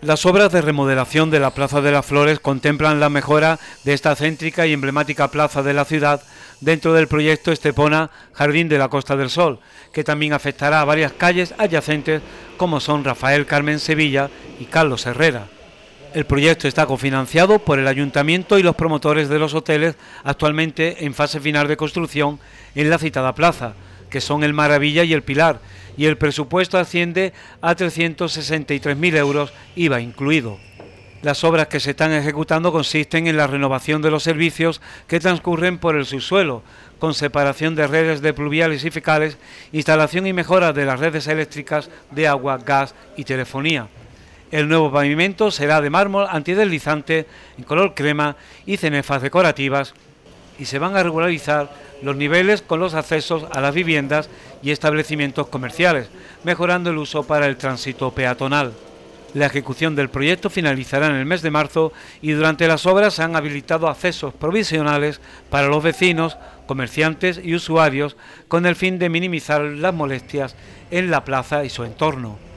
Las obras de remodelación de la Plaza de las Flores contemplan la mejora de esta céntrica y emblemática plaza de la ciudad dentro del proyecto Estepona Jardín de la Costa del Sol, que también afectará a varias calles adyacentes como son Rafael Carmen Sevilla y Carlos Herrera. El proyecto está cofinanciado por el ayuntamiento y los promotores de los hoteles actualmente en fase final de construcción en la citada plaza, que son el Maravilla y el Pilar, y el presupuesto asciende a 363.000 euros, IVA incluido. Las obras que se están ejecutando consisten en la renovación de los servicios que transcurren por el subsuelo, con separación de redes de pluviales y fecales, instalación y mejora de las redes eléctricas de agua, gas y telefonía. El nuevo pavimento será de mármol antideslizante en color crema y cenefas decorativas y se van a regularizar los niveles con los accesos a las viviendas y establecimientos comerciales, mejorando el uso para el tránsito peatonal. La ejecución del proyecto finalizará en el mes de marzo y durante las obras se han habilitado accesos provisionales para los vecinos, comerciantes y usuarios con el fin de minimizar las molestias en la plaza y su entorno.